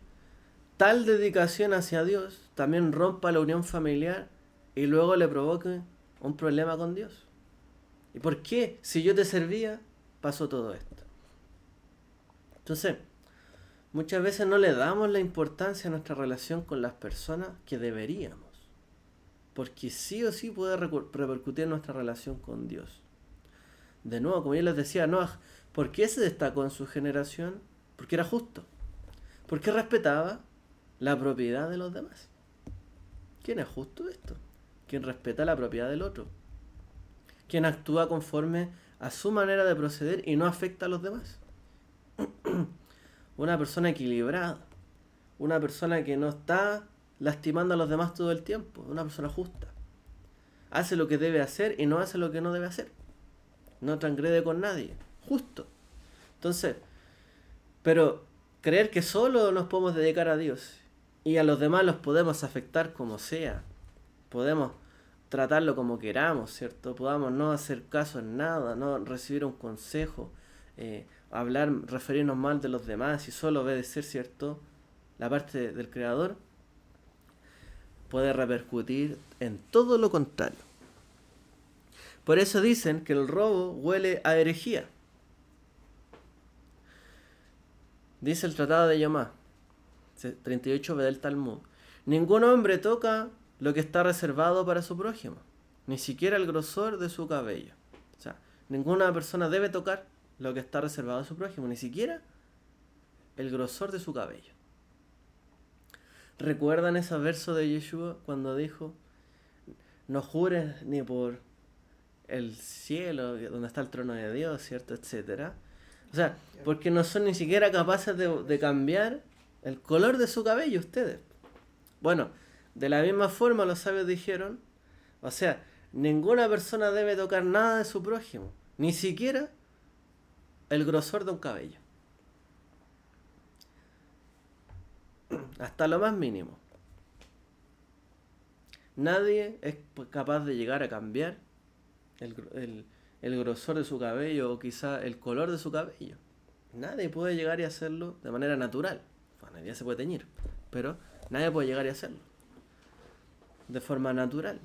tal dedicación hacia Dios también rompa la unión familiar y luego le provoque un problema con Dios. ¿Y por qué? Si yo te servía, pasó todo esto. Entonces, muchas veces no le damos la importancia a nuestra relación con las personas que deberíamos. Porque sí o sí puede repercutir en nuestra relación con Dios. De nuevo, como yo les decía, Noah, ¿por qué se destacó en su generación? Porque era justo. Porque respetaba la propiedad de los demás. ¿Quién es justo esto? ¿Quién respeta la propiedad del otro quien actúa conforme a su manera de proceder y no afecta a los demás. una persona equilibrada, una persona que no está lastimando a los demás todo el tiempo, una persona justa. Hace lo que debe hacer y no hace lo que no debe hacer. No transgrede con nadie, justo. Entonces, pero creer que solo nos podemos dedicar a Dios y a los demás los podemos afectar como sea, podemos tratarlo como queramos, ¿cierto? Podamos no hacer caso en nada, no recibir un consejo, eh, hablar, referirnos mal de los demás y solo obedecer, ¿cierto? La parte del creador puede repercutir en todo lo contrario. Por eso dicen que el robo huele a herejía. Dice el Tratado de Yomá, 38b del Talmud. Ningún hombre toca lo que está reservado para su prójimo, ni siquiera el grosor de su cabello. O sea, ninguna persona debe tocar lo que está reservado a su prójimo, ni siquiera el grosor de su cabello. ¿Recuerdan ese verso de Yeshua cuando dijo, no jures ni por el cielo, donde está el trono de Dios, ¿cierto? Etcétera. O sea, porque no son ni siquiera capaces de, de cambiar el color de su cabello ustedes. Bueno, de la misma forma los sabios dijeron, o sea, ninguna persona debe tocar nada de su prójimo, ni siquiera el grosor de un cabello. Hasta lo más mínimo. Nadie es capaz de llegar a cambiar el, grosor de su cabello o quizá el color de su cabello. Nadie puede llegar y hacerlo de manera natural. nadie se puede teñir, pero nadie puede llegar y hacerlo de forma natural.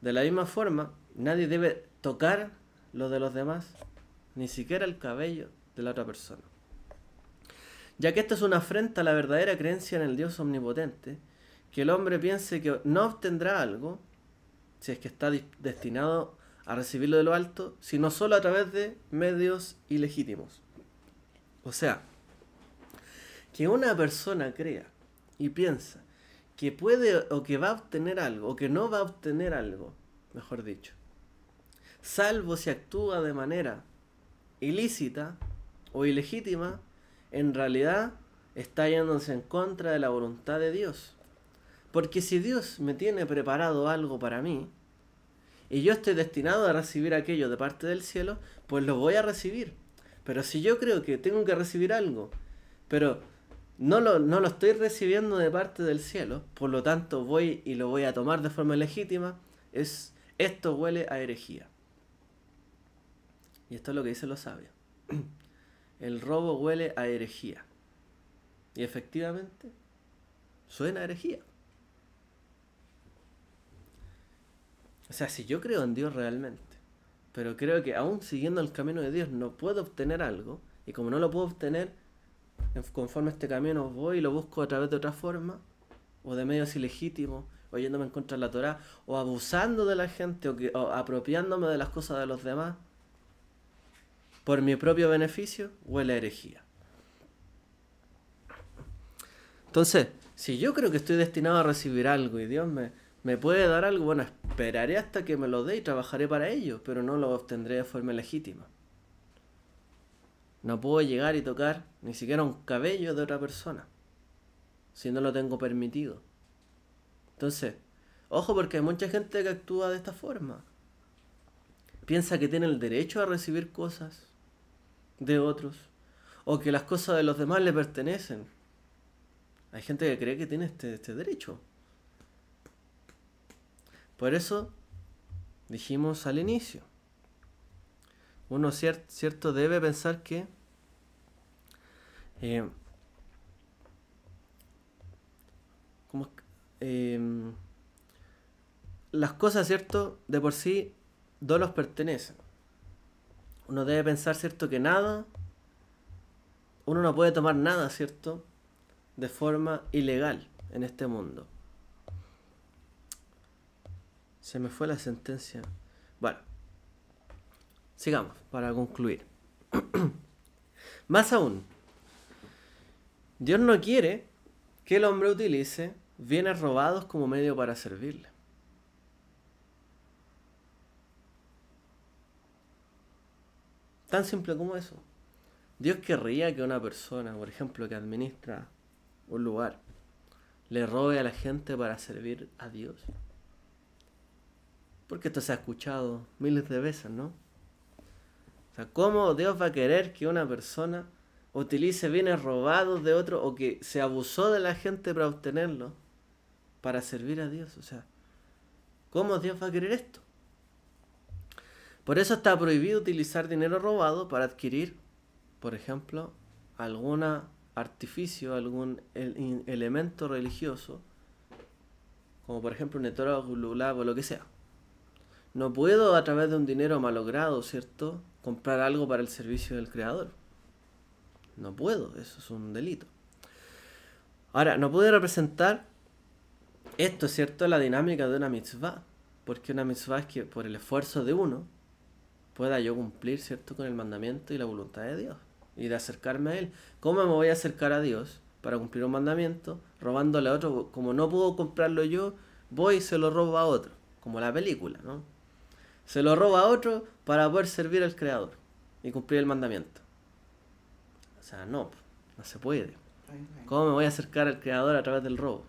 De la misma forma, nadie debe tocar lo de los demás, ni siquiera el cabello de la otra persona. Ya que esto es una afrenta a la verdadera creencia en el Dios omnipotente, que el hombre piense que no obtendrá algo, si es que está destinado a recibirlo de lo alto, sino solo a través de medios ilegítimos. O sea, que una persona crea y piensa que puede o que va a obtener algo, o que no va a obtener algo, mejor dicho. Salvo si actúa de manera ilícita o ilegítima, en realidad está yéndose en contra de la voluntad de Dios. Porque si Dios me tiene preparado algo para mí, y yo estoy destinado a recibir aquello de parte del cielo, pues lo voy a recibir. Pero si yo creo que tengo que recibir algo, pero no lo, estoy recibiendo de parte del cielo, por lo tanto voy y lo voy a tomar de forma legítima, es, esto huele a herejía. Y esto es lo que dicen los sabios. El robo huele a herejía. Y efectivamente, suena a herejía. O sea, si yo creo en Dios realmente, pero creo que aún siguiendo el camino de Dios no puedo obtener algo, y como no lo puedo obtener, conforme este camino voy y lo busco a través de otra forma, o de medios ilegítimos, oyéndome en contra de la Torah, o abusando de la gente, o, que, apropiándome de las cosas de los demás, por mi propio beneficio, huele la herejía. Entonces, si yo creo que estoy destinado a recibir algo y Dios me, me puede dar algo, bueno, esperaré hasta que me lo dé y trabajaré para ello, pero no lo obtendré de forma legítima. No puedo llegar y tocar ni siquiera un cabello de otra persona. Si no lo tengo permitido. Entonces, ojo porque hay mucha gente que actúa de esta forma. Piensa que tiene el derecho a recibir cosas de otros. O que las cosas de los demás le pertenecen. Hay gente que cree que tiene este, este derecho. Por eso dijimos al inicio uno cierto debe pensar que eh, em, las cosas, ¿cierto? De por sí, no los pertenecen. Uno debe pensar, ¿cierto? Que nada, uno no puede tomar nada, ¿cierto? De forma ilegal en este mundo. Se me fue la sentencia. Bueno sigamos para concluir. Más aún, Dios no quiere que el hombre utilice bienes robados como medio para servirle. Tan simple como eso. Dios querría que una persona, por ejemplo, que administra un lugar, le robe a la gente para servir a Dios. Porque esto se ha escuchado miles de veces, ¿no? O sea, ¿cómo Dios va a querer que una persona utilice bienes robados de otro o que se abusó de la gente para obtenerlo para servir a Dios? O sea, ¿cómo Dios va a querer esto? Por eso está prohibido utilizar dinero robado para adquirir, por ejemplo, algún artificio, algún elemento religioso, como por ejemplo un etoro o lo que sea. No puedo a través de un dinero malogrado, ¿cierto? comprar algo para el servicio del creador. No puedo, eso es un delito. Ahora, no pude representar esto, ¿cierto? La dinámica de una mitzvah. Porque una mitzvah es que por el esfuerzo de uno pueda yo cumplir, ¿cierto? Con el mandamiento y la voluntad de Dios. Y de acercarme a Él. ¿Cómo me voy a acercar a Dios para cumplir un mandamiento? Robándole a otro. Como no puedo comprarlo yo, voy y se lo robo a otro. Como la película, ¿no? Se lo roba a otro para poder servir al Creador y cumplir el mandamiento. O sea, no, no se puede. ¿Cómo me voy a acercar al Creador a través del robo?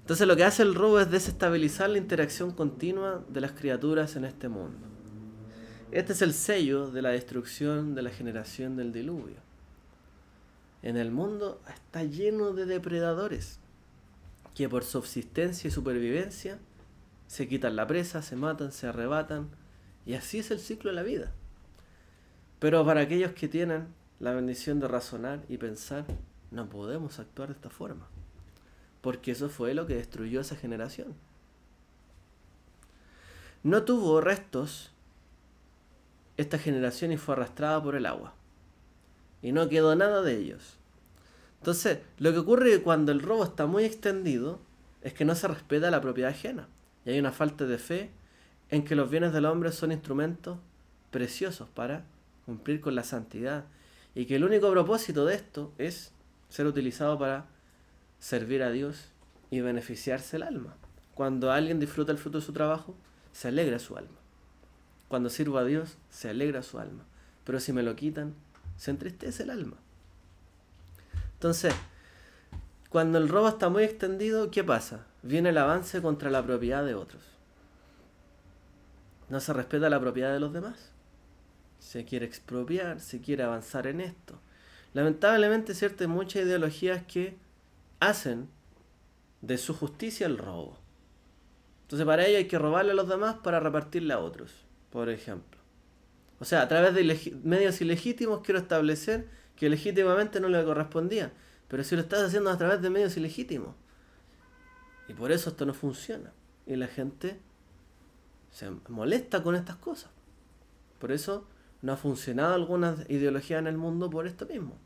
Entonces lo que hace el robo es desestabilizar la interacción continua de las criaturas en este mundo. Este es el sello de la destrucción de la generación del diluvio. En el mundo está lleno de depredadores que por subsistencia y supervivencia se quitan la presa, se matan, se arrebatan, y así es el ciclo de la vida. Pero para aquellos que tienen la bendición de razonar y pensar, no podemos actuar de esta forma. Porque eso fue lo que destruyó esa generación. No tuvo restos esta generación y fue arrastrada por el agua. Y no quedó nada de ellos. Entonces, lo que ocurre cuando el robo está muy extendido es que no se respeta la propiedad ajena. Y hay una falta de fe en que los bienes del hombre son instrumentos preciosos para cumplir con la santidad y que el único propósito de esto es ser utilizado para servir a Dios y beneficiarse el alma. Cuando alguien disfruta el fruto de su trabajo, se alegra su alma. Cuando sirvo a Dios, se alegra su alma. Pero si me lo quitan, se entristece el alma. Entonces, cuando el robo está muy extendido, ¿qué pasa? Viene el avance contra la propiedad de otros. No se respeta la propiedad de los demás. Se quiere expropiar, se quiere avanzar en esto. Lamentablemente, hay muchas ideologías que hacen de su justicia el robo. Entonces, para ello hay que robarle a los demás para repartirle a otros, por ejemplo. O sea, a través de medios ilegítimos quiero establecer que legítimamente no le correspondía, pero si lo estás haciendo a través de medios ilegítimos. Y por eso esto no funciona. Y la gente se molesta con estas cosas. Por eso no ha funcionado alguna ideología en el mundo por esto mismo.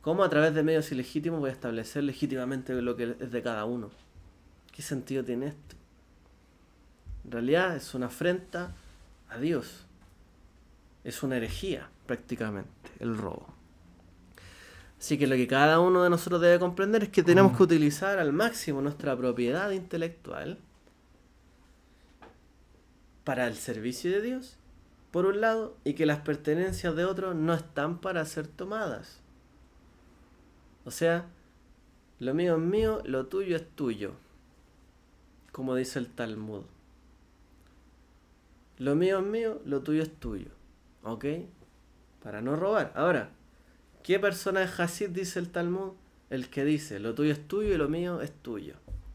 ¿Cómo a través de medios ilegítimos voy a establecer legítimamente lo que es de cada uno? ¿Qué sentido tiene esto? En realidad es una afrenta a Dios. Es una herejía prácticamente el robo. Así que lo que cada uno de nosotros debe comprender es que tenemos mm. que utilizar al máximo nuestra propiedad intelectual para el servicio de Dios, por un lado, y que las pertenencias de otro no están para ser tomadas. O sea, lo mío es mío, lo tuyo es tuyo, como dice el Talmud. Lo mío es mío, lo tuyo es tuyo, ¿ok? Para no robar. Ahora, ¿qué persona es Hasid? Dice el Talmud. El que dice, lo tuyo es tuyo y lo mío es tuyo.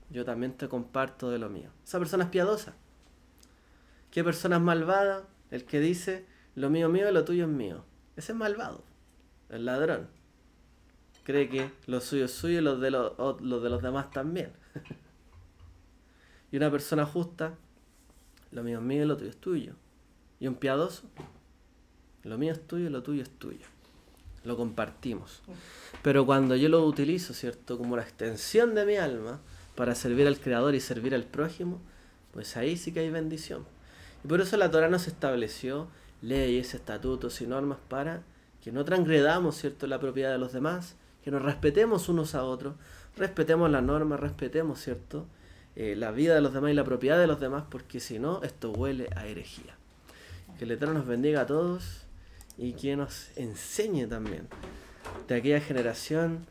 Yo también te comparto de lo mío. Esa persona es piadosa. ¿Qué persona es malvada? El que dice, lo mío mío, y lo tuyo es mío. Ese es malvado, el ladrón. Cree que lo suyo es suyo y lo de los, de los demás también. y una persona justa, lo mío es mío y lo tuyo es tuyo. Y un piadoso, lo mío es tuyo y lo tuyo es tuyo. Lo compartimos. Pero cuando yo lo utilizo, ¿cierto? Como la extensión de mi alma para servir al Creador y servir al prójimo, pues ahí sí que hay bendición. Y por eso la Torah nos estableció leyes, estatutos y normas para que no transgredamos ¿cierto? la propiedad de los demás, que nos respetemos unos a otros, respetemos las normas, respetemos ¿cierto? Eh, la vida de los demás y la propiedad de los demás, porque si no, esto huele a herejía. Que el Eterno nos bendiga a todos y que nos enseñe también de aquella generación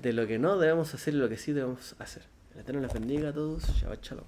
de lo que no debemos hacer y lo que sí debemos hacer. El Eterno nos bendiga a todos. Shabbat Shalom.